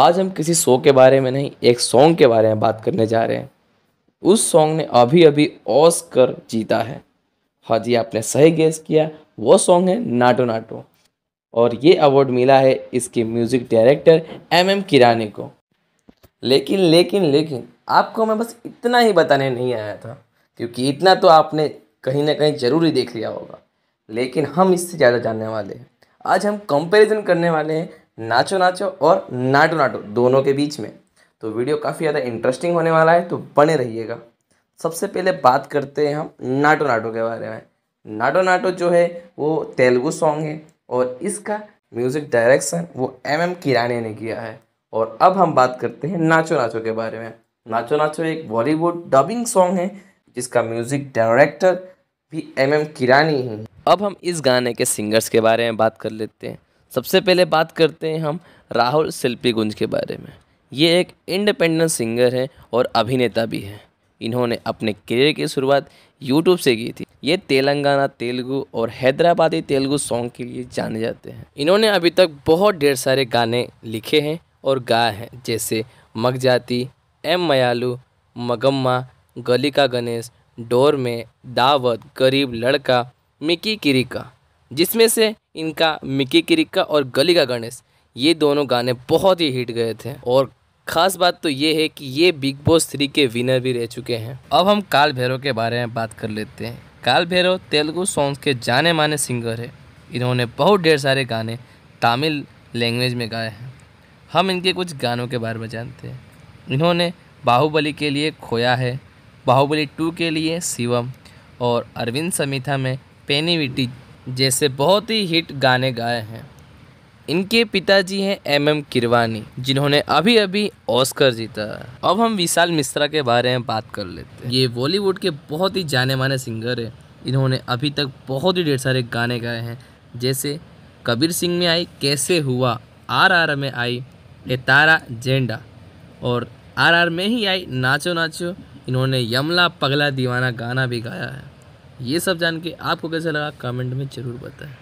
आज हम किसी शो के बारे में नहीं एक सॉन्ग के बारे में बात करने जा रहे हैं उस सॉन्ग ने अभी अभी ऑस्कर जीता है हाँ जी आपने सही गेस किया वो सॉन्ग है नाटो नाटो और ये अवार्ड मिला है इसके म्यूज़िक डायरेक्टर एम एम किरानी को लेकिन लेकिन लेकिन आपको मैं बस इतना ही बताने नहीं आया था क्योंकि इतना तो आपने कहीं ना कहीं ज़रूर ही देख लिया होगा लेकिन हम इससे ज़्यादा जानने वाले हैं आज हम कंपैरिजन करने वाले हैं नाचो नाचो और नाटो नाटो दोनों के बीच में तो वीडियो काफ़ी ज़्यादा इंटरेस्टिंग होने वाला है तो बने रहिएगा सबसे पहले बात करते हैं हम नाटो नाटो के बारे में नाटो नाटो जो है वो तेलुगु सॉन्ग है और इसका म्यूज़िक डायरेक्शन वो एम एम किराने ने किया है और अब हम बात करते हैं नाचो नाचो के बारे में नाचो नाचो एक बॉलीवुड डबिंग सॉन्ग है जिसका म्यूज़िक डायरेक्टर भी एम एम किरानी ही अब हम इस गाने के सिंगर्स के बारे में बात कर लेते हैं सबसे पहले बात करते हैं हम राहुल शिल्पी गुंज के बारे में ये एक इंडिपेंडेंट सिंगर है और अभिनेता भी हैं इन्होंने अपने करियर की शुरुआत यूट्यूब से की थी ये तेलंगाना तेलुगु और हैदराबादी तेलुगु सॉन्ग के लिए जाने जाते हैं इन्होंने अभी तक बहुत ढेर सारे गाने लिखे हैं और गाए हैं जैसे मग जाती एम मयालू मगम्मा गली का गणेश डोर में दावत गरीब लड़का मिकी किरिका जिसमें से इनका मिकी किरिक्का और गली का गणेश ये दोनों गाने बहुत ही हिट गए थे और खास बात तो ये है कि ये बिग बॉस थ्री के विनर भी रह चुके हैं अब हम काल भैरव के बारे में बात कर लेते हैं काल भैरव तेलुगु सॉन्ग्स के जाने माने सिंगर है इन्होंने बहुत ढेर सारे गाने तमिल लैंग्वेज में गाए हैं हम इनके कुछ गानों के बारे में जानते हैं इन्होंने बाहुबली के लिए खोया है बाहुबली टू के लिए शिवम और अरविंद समीथा में पेनीविटी जैसे बहुत ही हिट गाने गाए हैं इनके पिताजी हैं एम एम किरवानी जिन्होंने अभी अभी ऑस्कर जीता अब हम विशाल मिश्रा के बारे में बात कर लेते हैं ये बॉलीवुड के बहुत ही जाने माने सिंगर हैं इन्होंने अभी तक बहुत ही ढेर सारे गाने गाए हैं जैसे कबीर सिंह में आई कैसे हुआ आर आर में आई ए तारा जेंडा और आर आर में ही आई नाचो नाचो इन्होंने यमला पगला दीवाना गाना भी गाया है ये सब जान के आपको कैसा लगा कमेंट में ज़रूर बताएं